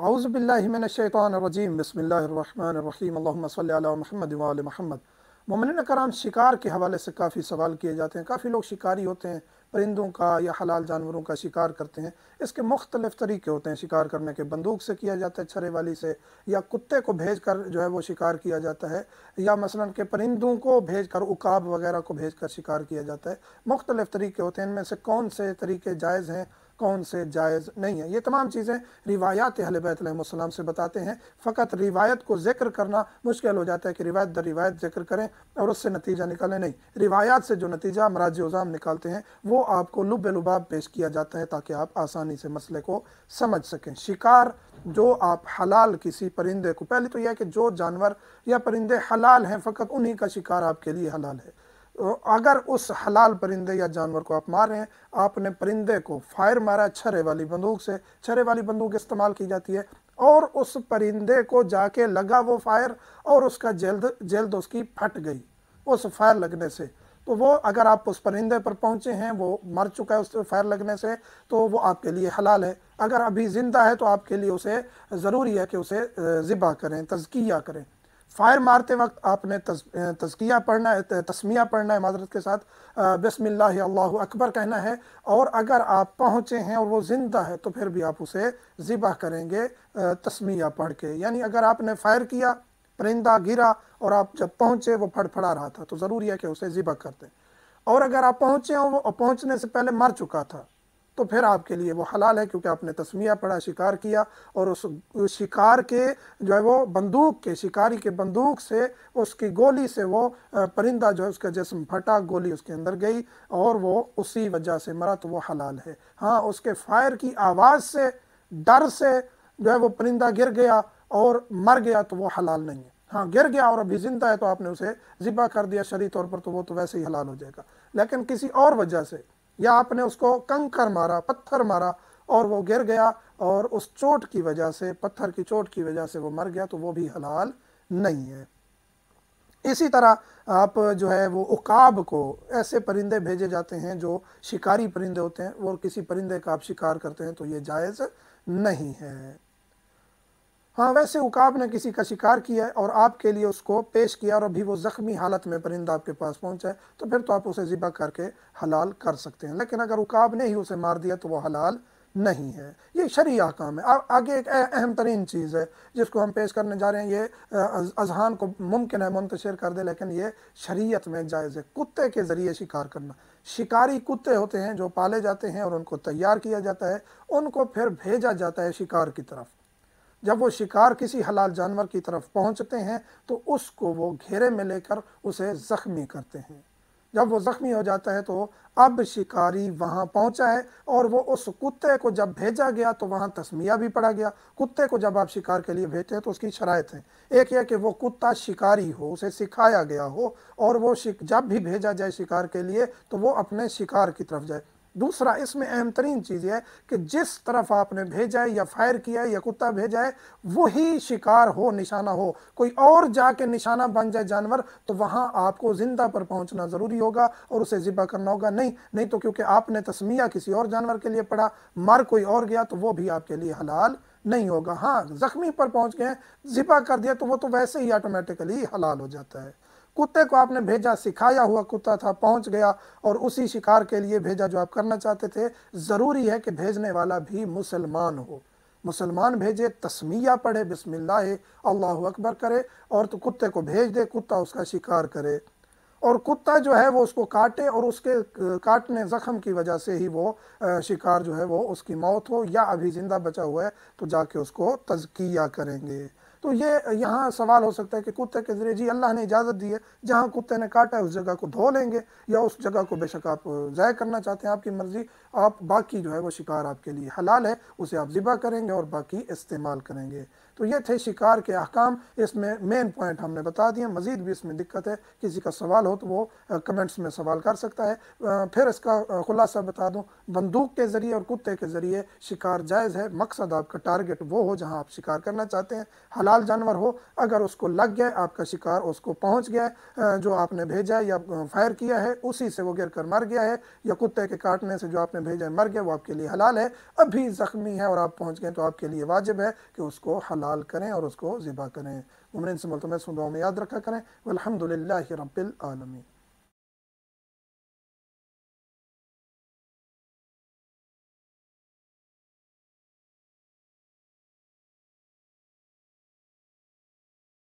आउज़बिल्लिमिनशैतरजीम बसमीम महमद वाल महमद ममिन कराम शिकार के हवाले से काफ़ी सवाल किए जाते हैं काफ़ी लोग शिकारी होते हैं परिंदों का या हलाल जानवरों का शिकार करते हैं इसके मुख्तलिफ तरीके होते हैं शिकार करने के बंदूक से किया जाता है छरे वाली से या कुत्ते को भेज कर जो है वो शिकार किया जाता है या मसलन के परिंदों को भेज कर उकाब वगैरह को भेज कर शिकार किया जाता है मुख्तलिफ तरीके होते हैं इनमें से कौन से तरीके जायज़ हैं कौन से जायज़ नहीं है ये तमाम चीज़ें रिवायात अहल बैतम से बताते हैं फ़कत रिवायत को जिक्र करना मुश्किल हो जाता है कि रिवायत दर रिवायत जिक्र करें और उससे नतीजा निकालें नहीं रिवायात से जो नतीजा मराज उज़ाम निकालते हैं वो आपको लुब लुबाब पेश किया जाता है ताकि आप आसानी से मसले को समझ सकें शिकार जो आप हलाल किसी परिंदे को पहले तो यह है कि जो जानवर या परिंदे हलाल हैं फ़कत उन्हीं का शिकार आपके लिए हलाल है अगर उस हलाल परिंदे या जानवर को आप मार रहे हैं आपने परिंदे को फायर मारा छरे वाली बंदूक से छरे वाली बंदूक इस्तेमाल की जाती है और उस परिंदे को जाके लगा वो फायर और उसका जल्द जल्द उसकी फट गई उस फायर लगने से तो वो अगर आप उस परिंदे पर पहुंचे हैं वो मर चुका है उस फायर लगने से तो वो आपके लिए हलाल है अगर अभी ज़िंदा है तो आपके लिए उसे ज़रूरी है कि उसे ज़िबा करें तजकिया करें फायर मारते वक्त आपने तस्किया पढ़ना है तस्मिया पढ़ना है माजरत के साथ बसमिल्ला अकबर कहना है और अगर आप पहुँचे हैं और वो ज़िंदा है तो फिर भी आप उसे ज़िबा करेंगे तस्मिया पढ़ के यानी अगर आपने फायर किया परिंदा गिरा और आप जब पहुँचे वो फड़फड़ा रहा था तो ज़रूरी है कि उसे ज़िबा कर दें और अगर आप पहुँचे हों वो पहुँचने से पहले मर चुका था तो फिर आपके लिए वो हलाल है क्योंकि आपने तस्मिया पढ़ा शिकार किया और उस शिकार के जो है वो बंदूक के शिकारी के बंदूक से उसकी गोली से वो परिंदा जो है उसका जिसम फटा गोली उसके अंदर गई और वो उसी वजह से मरा तो वो हलाल है हाँ उसके फायर की आवाज़ से डर से जो है वो परिंदा गिर गया और मर गया तो वो हलाल नहीं है हाँ गिर गया और अभी जिंदा है तो आपने उसे ज़िबा कर दिया शरी तौर पर तो वो तो वैसे ही हलाल हो जाएगा लेकिन किसी और वजह से या आपने उसको कंकर मारा पत्थर मारा और वो गिर गया और उस चोट की वजह से पत्थर की चोट की वजह से वो मर गया तो वो भी हलाल नहीं है इसी तरह आप जो है वो उकाब को ऐसे परिंदे भेजे जाते हैं जो शिकारी परिंदे होते हैं और किसी परिंदे का आप शिकार करते हैं तो ये जायज़ नहीं है हाँ वैसे उकाब ने किसी का शिकार किया है और आपके लिए उसको पेश किया और अभी वो ज़ख्मी हालत में परिंदा आपके पास पहुंचा है तो फिर तो आप उसे ज़िबा करके हलाल कर सकते हैं लेकिन अगर उकाब ने ही उसे मार दिया तो वो हलाल नहीं है ये शरी काम है आ, आगे एक अहम तरीन चीज़ है जिसको हम पेश करने जा रहे हैं ये अजहान को मुमकिन है मुंतशर कर दे लेकिन ये शरीयत में जायज़ है कुत्ते के ज़रिए शिकार करना शिकारी कुत्ते होते हैं जो पाले जाते हैं और उनको तैयार किया जाता है उनको फिर भेजा जाता है शिकार की तरफ जब वो शिकार किसी हलाल जानवर की तरफ पहुंचते हैं तो उसको वो घेरे में लेकर उसे ज़ख्मी करते हैं जब वो ज़ख्मी हो जाता है तो अब शिकारी वहाँ पहुँचा है और वो उस कुत्ते को जब भेजा गया तो वहाँ तस्मिया भी पड़ा गया कुत्ते को जब आप शिकार के लिए भेजते हैं तो उसकी शरात है एक यह कि वो कुत्ता शिकारी हो उसे सिखाया गया हो और वो जब भी भेजा जाए शिकार के लिए तो वो अपने शिकार की तरफ जाए दूसरा इसमें अहम तरीन चीज़ है कि जिस तरफ आपने भेजा है या फायर किया है या कुत्ता भेजा है वही शिकार हो निशाना हो कोई और जाके निशाना बन जाए जानवर तो वहाँ आपको ज़िंदा पर पहुँचना ज़रूरी होगा और उसे ज़िबा करना होगा नहीं नहीं तो क्योंकि आपने तस्मिया किसी और जानवर के लिए पड़ा मर कोई और गया तो वो भी आपके लिए हलाल नहीं होगा हाँ ज़ख्मी पर पहुँच गए ज़िबा कर दिया तो वो तो वैसे ही ऑटोमेटिकली हलाल हो जाता है कुत्ते को आपने भेजा सिखाया हुआ कुत्ता था पहुंच गया और उसी शिकार के लिए भेजा जो आप करना चाहते थे ज़रूरी है कि भेजने वाला भी मुसलमान हो मुसलमान भेजे तस्मिया पढ़े बिस्मिल्लाह अल्लाह अकबर करे और तो कुत्ते को भेज दे कुत्ता उसका शिकार करे और कुत्ता जो है वो उसको काटे और उसके काटने जख्म की वजह से ही वो शिकार जो है वो उसकी मौत हो या अभी ज़िंदा बचा हुआ है तो जाके उसको तजकिया करेंगे तो ये यहाँ सवाल हो सकता है कि कुत्ते के ज़रिए जी अल्लाह ने इजाज़त दी है जहाँ कुत्ते ने काटा है उस जगह को धो लेंगे या उस जगह को बेशक आप ज़ाय करना चाहते हैं आपकी मर्ज़ी आप बाकी जो है वो शिकार आपके लिए हलाल है उसे आप ज़िबा करेंगे और बाकी इस्तेमाल करेंगे तो ये थे शिकार के अहकाम इसमें मेन पॉइंट हमने बता दिए मज़ीद भी इसमें दिक्कत है किसी का सवाल हो तो वो कमेंट्स में सवाल कर सकता है फिर इसका खुलासा बता दूँ बंदूक के ज़रिए और कुत्ते के ज़रिए शिकार जायज़ है मकसद आपका टारगेट वो हो जहाँ आप शिकार करना चाहते हैं हलाल लाल जानवर हो अगर उसको लग गया आपका शिकार उसको पहुंच गया जो आपने भेजा है या फायर किया है उसी से वो गिर कर मर गया है या कुत्ते के काटने से जो आपने भेजा है मर गया वो आपके लिए हलाल है अभी ज़ख्मी है और आप पहुंच गए तो आपके लिए वाजिब है कि उसको हलाल करें और उसको ज़िबा करें उम्र से मुलतमस दुआ में याद रखा करें अलहमदिल्ला रबालमी